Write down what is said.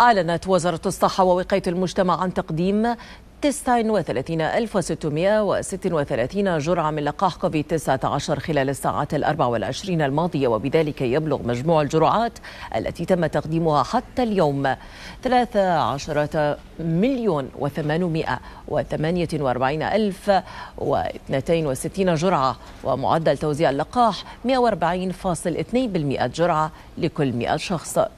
أعلنت وزارة الصحة ووقاية المجتمع عن تقديم 39636 جرعة من لقاح كوفيد 19 خلال الساعات الأربع والعشرين الماضية وبذلك يبلغ مجموع الجرعات التي تم تقديمها حتى اليوم 13 مليون و848 ألف و 62 جرعة ومعدل توزيع اللقاح 140.2% جرعة لكل 100 شخص